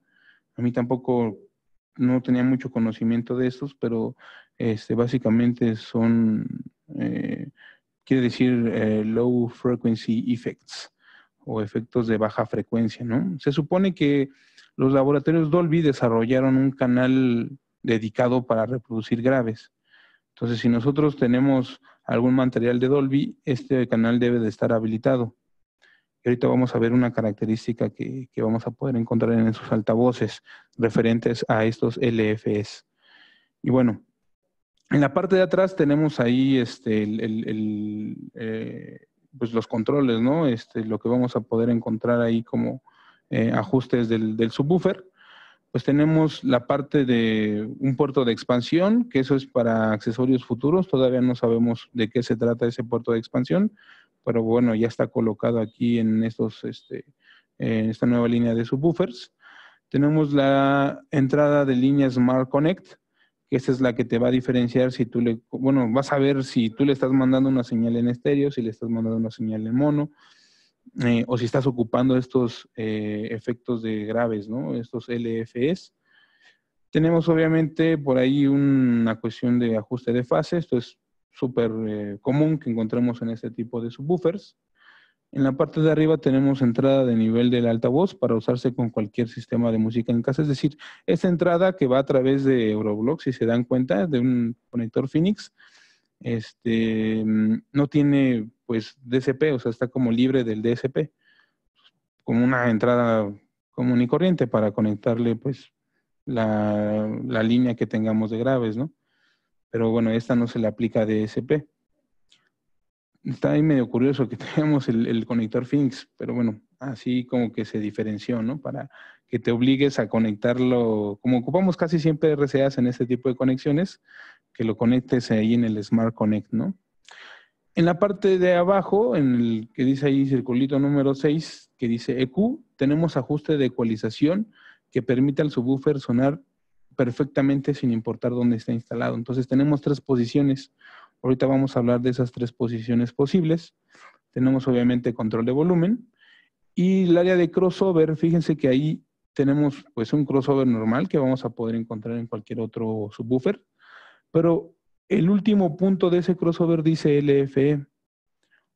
a mí tampoco no tenía mucho conocimiento de estos, pero este, básicamente son, eh, quiere decir eh, low frequency effects o efectos de baja frecuencia, ¿no? Se supone que los laboratorios Dolby desarrollaron un canal dedicado para reproducir graves. Entonces, si nosotros tenemos algún material de Dolby, este canal debe de estar habilitado. Y ahorita vamos a ver una característica que, vamos a poder encontrar en esos altavoces referentes a estos LFS. Y bueno, en la parte de atrás tenemos ahí este, eh, pues los controles, ¿no? Este, lo que vamos a poder encontrar ahí como eh, ajustes del, del subwoofer pues tenemos la parte de un puerto de expansión, que eso es para accesorios futuros, todavía no sabemos de qué se trata ese puerto de expansión, pero bueno, ya está colocado aquí en estos, este, en esta nueva línea de subwoofers. Tenemos la entrada de línea Smart Connect, que esa es la que te va a diferenciar si tú le, bueno, vas a ver si tú le estás mandando una señal en estéreo, si le estás mandando una señal en mono, eh, o si estás ocupando estos eh, efectos de graves, ¿no? Estos LFS. Tenemos obviamente por ahí una cuestión de ajuste de fase, esto es súper eh, común que encontremos en este tipo de subwoofers. En la parte de arriba tenemos entrada de nivel del altavoz para usarse con cualquier sistema de música en casa, es decir, esta entrada que va a través de Euroblocks, si se dan cuenta, de un conector Phoenix, este, mm, no tiene pues DCP, o sea, está como libre del DSP, como una entrada común y corriente para conectarle pues la, línea que tengamos de graves, ¿no? Pero bueno, esta no se le aplica DSP. Está ahí medio curioso que [LAUGHS] tengamos el, conector finx pero bueno, así como que se diferenció, ¿no? Para que te obligues a conectarlo, como ocupamos casi siempre RCAs en este tipo de conexiones, que lo conectes ahí en el Smart Connect, ¿no? En la parte de abajo, en el que dice ahí circulito número 6, que dice EQ, tenemos ajuste de ecualización que permite al subwoofer sonar perfectamente sin importar dónde está instalado. Entonces tenemos tres posiciones. Ahorita vamos a hablar de esas tres posiciones posibles. Tenemos obviamente control de volumen. Y el área de crossover, fíjense que ahí tenemos pues un crossover normal que vamos a poder encontrar en cualquier otro subwoofer. Pero el último punto de ese crossover dice LFE.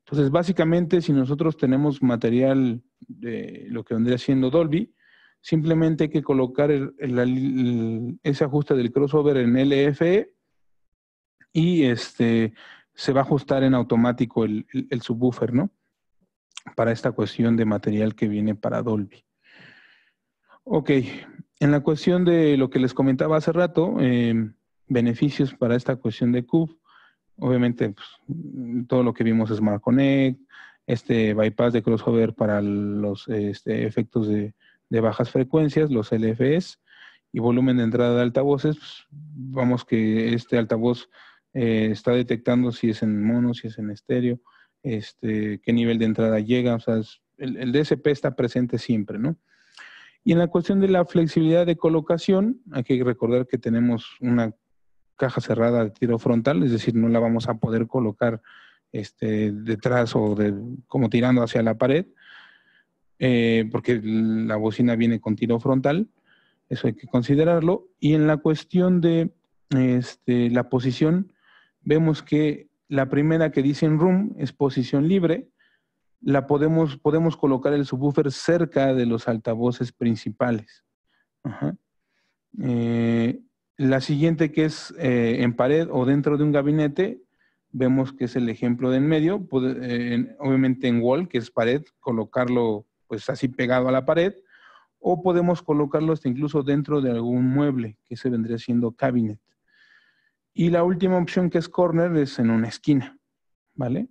Entonces, básicamente, si nosotros tenemos material de lo que vendría siendo Dolby, simplemente hay que colocar ese ajuste del crossover en LFE y este, se va a ajustar en automático el, subwoofer, ¿no? Para esta cuestión de material que viene para Dolby. Ok, en la cuestión de lo que les comentaba hace rato, em, beneficios para esta cuestión de CUB. Obviamente, pues, todo lo que vimos es Smart Connect, este bypass de crossover para los este, efectos de, bajas frecuencias, los LFS, y volumen de entrada de altavoces, pues, vamos que este altavoz eh, está detectando si es en mono, si es en estéreo, este, qué nivel de entrada llega, o sea, el, el, DSP está presente siempre, ¿no? Y en la cuestión de la flexibilidad de colocación, hay que recordar que tenemos una caja cerrada de tiro frontal, es decir, no la vamos a poder colocar este, detrás o de, como tirando hacia la pared, eh, porque la bocina viene con tiro frontal, eso hay que considerarlo. Y en la cuestión de este, la posición, vemos que la primera que dice en room es posición libre, la podemos, podemos colocar el subwoofer cerca de los altavoces principales. Ajá. Eh, la siguiente que es eh, en pared o dentro de un gabinete, vemos que es el ejemplo de en medio, eh, obviamente en wall, que es pared, colocarlo pues así pegado a la pared, o podemos colocarlo hasta incluso dentro de algún mueble, que se vendría siendo cabinet. Y la última opción que es corner es en una esquina, ¿vale?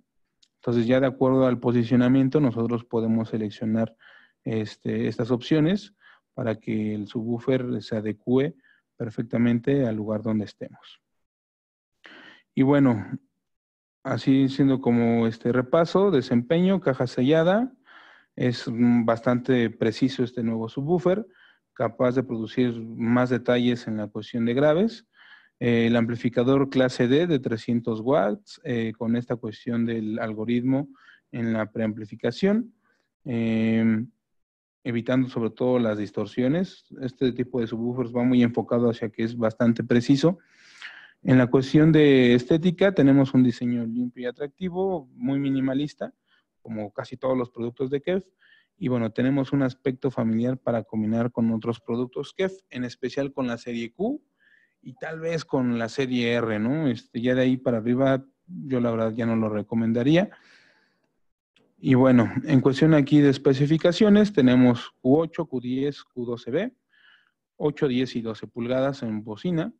Entonces ya de acuerdo al posicionamiento nosotros podemos seleccionar este, estas opciones para que el subwoofer se adecue perfectamente al lugar donde estemos. Y bueno, así siendo como este repaso, desempeño, caja sellada, es mm, bastante preciso este nuevo subwoofer, capaz de producir más detalles en la cuestión de graves. Eh, el amplificador clase D de 300 watts, eh, con esta cuestión del algoritmo en la preamplificación. Em, evitando sobre todo las distorsiones. Este tipo de subwoofers va muy enfocado hacia que es bastante preciso. En la cuestión de estética, tenemos un diseño limpio y atractivo, muy minimalista, como casi todos los productos de KEF. Y bueno, tenemos un aspecto familiar para combinar con otros productos KEF, en especial con la serie Q y tal vez con la serie R, ¿no? Este, ya de ahí para arriba, yo la verdad ya no lo recomendaría. Y bueno, en cuestión aquí de especificaciones, tenemos Q8, Q10, Q12B, 8, 10 y 12 pulgadas en bocina.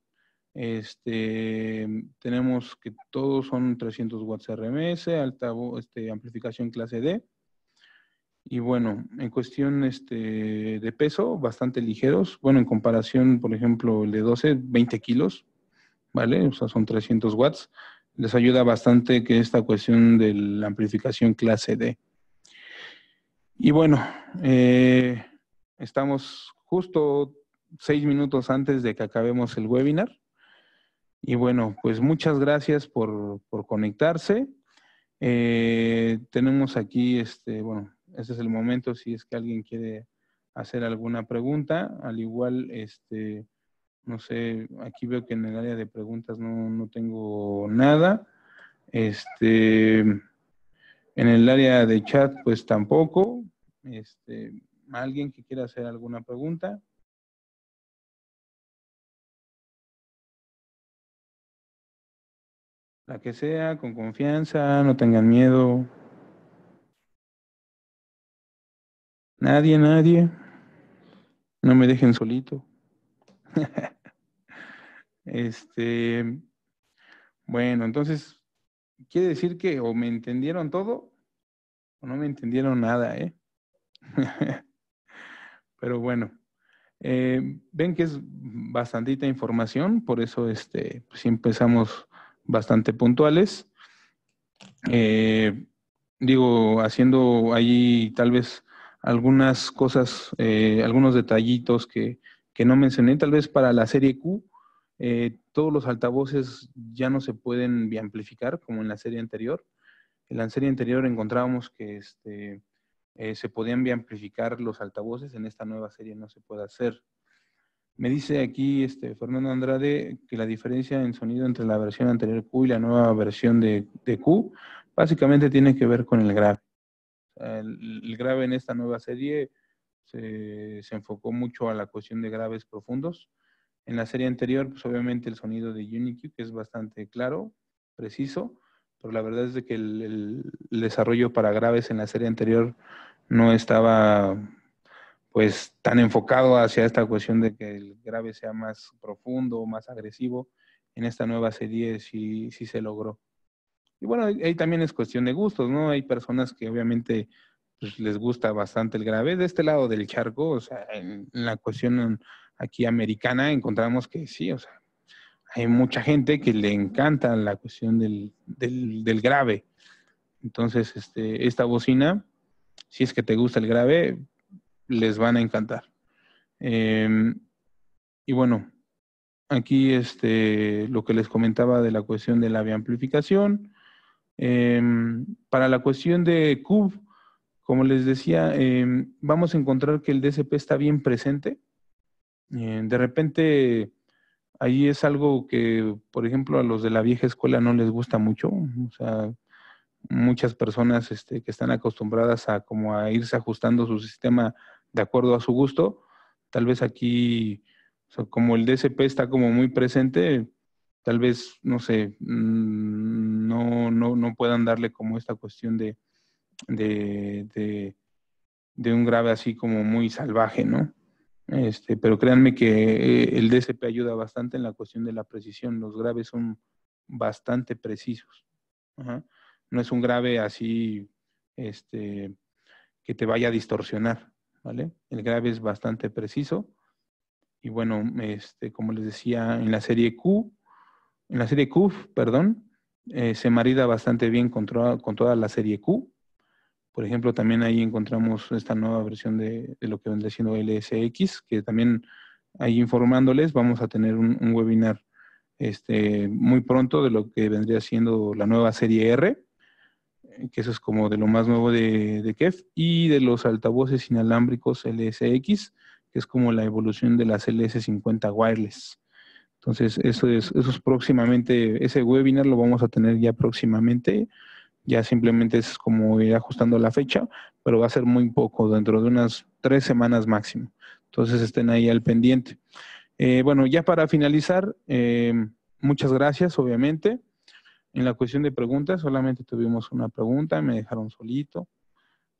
Este, tenemos que todos son 300 watts RMS, alta este, amplificación clase D. Y bueno, en cuestión este, de peso, bastante ligeros. Bueno, en comparación, por ejemplo, el de 12, 20 kilos, ¿vale? O sea, son 300 watts les ayuda bastante que esta cuestión de la amplificación clase D. Y bueno, eh, estamos justo seis minutos antes de que acabemos el webinar. Y bueno, pues muchas gracias por, conectarse. Eh, tenemos aquí, este, bueno, este es el momento si es que alguien quiere hacer alguna pregunta. Al igual, este, no sé, aquí veo que en el área de preguntas no, no tengo nada. Este, en el área de chat, pues tampoco. Este, ¿Alguien que quiera hacer alguna pregunta? La que sea, con confianza, no tengan miedo. Nadie, nadie. No me dejen solito. [LAUGHS] este, bueno, entonces, quiere decir que o me entendieron todo o no me entendieron nada, ¿eh? [LAUGHS] Pero bueno, eh, ven que es bastantita información, por eso este, siempre pues empezamos bastante puntuales. Eh, digo, haciendo allí tal vez algunas cosas, eh, algunos detallitos que, que no mencioné, tal vez para la serie Q, eh, todos los altavoces ya no se pueden biamplificar como en la serie anterior. En la serie anterior encontrábamos que este, eh, se podían biamplificar los altavoces, en esta nueva serie no se puede hacer. Me dice aquí este, Fernando Andrade que la diferencia en sonido entre la versión anterior Q y la nueva versión de, Q básicamente tiene que ver con el grave. el grave en esta nueva serie se, enfocó mucho a la cuestión de graves profundos. En la serie anterior, pues obviamente el sonido de Unique, que es bastante claro, preciso, pero la verdad es de que el, desarrollo para graves en la serie anterior no estaba pues tan enfocado hacia esta cuestión de que el grave sea más profundo, más agresivo. En esta nueva serie sí, sí se logró. Y bueno, ahí también es cuestión de gustos, ¿no? Hay personas que obviamente pues, les gusta bastante el grave. De este lado del charco, o sea, en, la cuestión aquí americana, encontramos que sí, o sea, hay mucha gente que le encanta la cuestión del, del, grave. Entonces, este, esta bocina, si es que te gusta el grave, les van a encantar. Em, y bueno, aquí este, lo que les comentaba de la cuestión de la amplificación. Em, para la cuestión de Cube, como les decía, eh, vamos a encontrar que el DCP está bien presente. Eh, de repente, ahí es algo que, por ejemplo, a los de la vieja escuela no les gusta mucho. O sea, muchas personas este, que están acostumbradas a como a irse ajustando su sistema de acuerdo a su gusto. Tal vez aquí, como el DCP está como muy presente, tal vez, no sé, mm, no, no, no puedan darle como esta cuestión de, de, de, un grave así como muy salvaje, ¿no? Este, pero créanme que eh, el DSP ayuda bastante en la cuestión de la precisión. Los graves son bastante precisos. No es un grave así este, que te vaya a distorsionar, ¿vale? El grave es bastante preciso. Y bueno, este, como les decía, en la serie Q, en la serie Q, perdón, eh, se marida bastante bien con toda la serie Q. Por ejemplo, también ahí encontramos esta nueva versión de, lo que vendría siendo LSX, que también ahí informándoles vamos a tener un, webinar este, muy pronto de lo que vendría siendo la nueva serie R, eh, que eso es como de lo más nuevo de, KEF, y de los altavoces inalámbricos LSX, que es como la evolución de las LS50 wireless. Entonces, eso eso es próximamente, ese webinar lo vamos a tener ya próximamente. Ya simplemente es como ir ajustando la fecha, pero va a ser muy poco, dentro de unas tres semanas máximo. Entonces estén ahí al pendiente. Eh, bueno, ya para finalizar, eh, muchas gracias, obviamente. En la cuestión de preguntas, solamente tuvimos una pregunta, me dejaron solito.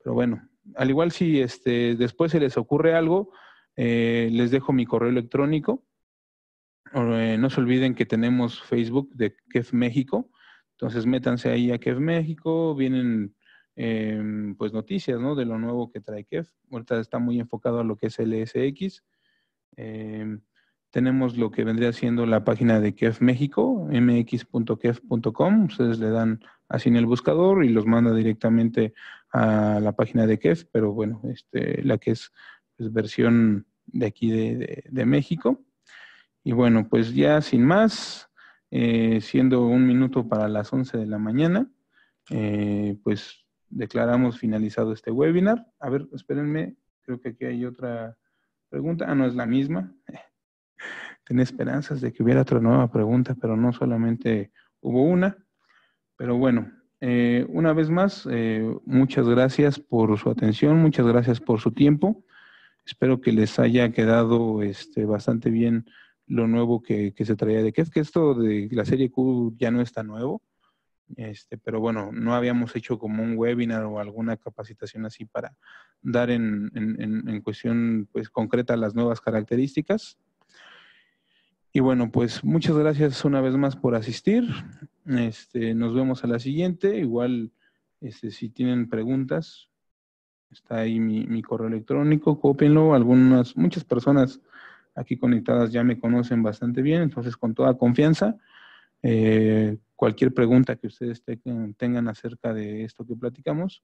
Pero bueno, al igual si este, después se les ocurre algo, eh, les dejo mi correo electrónico. no se olviden que tenemos Facebook de KEF México. Entonces, métanse ahí a Kev México, vienen em, pues noticias, ¿no? De lo nuevo que trae Kev. Ahorita está muy enfocado a lo que es LSX. E em, tenemos lo que vendría siendo la página de Kev México, mx.kev.com. Ustedes le dan así en el buscador y los manda directamente a la página de Kev, pero bueno, este, la que es pues, versión de aquí de México. Y bueno, pues ya sin más, eh, siendo un minuto para las 11 de la mañana, eh, pues declaramos finalizado este webinar. A ver, espérenme, creo que aquí hay otra pregunta. Ah, no es la misma. [LAUGHS] Tenía esperanzas de que hubiera otra nueva pregunta, pero no solamente hubo una. Pero bueno, eh, una vez más, muchas gracias por su atención, muchas gracias por su tiempo. Espero que les haya quedado este, bastante bien lo nuevo que, se traía de que es que esto de la serie Q ya no está nuevo, este, pero bueno, no habíamos hecho como un webinar o alguna capacitación así para dar en, en cuestión pues, concreta las nuevas características. Y bueno, pues muchas gracias una vez más por asistir. Este, nos vemos a la siguiente. Igual, este, si tienen preguntas, está ahí mi, correo electrónico, Cópienlo. Algunas, muchas personas aquí conectadas ya me conocen bastante bien, entonces con toda confianza, eh, cualquier pregunta que ustedes tengan acerca de esto que platicamos,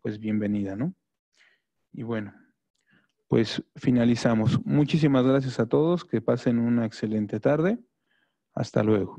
pues bienvenida, ¿no? Y bueno, pues finalizamos. Muchísimas gracias a todos, que pasen una excelente tarde. Hasta luego.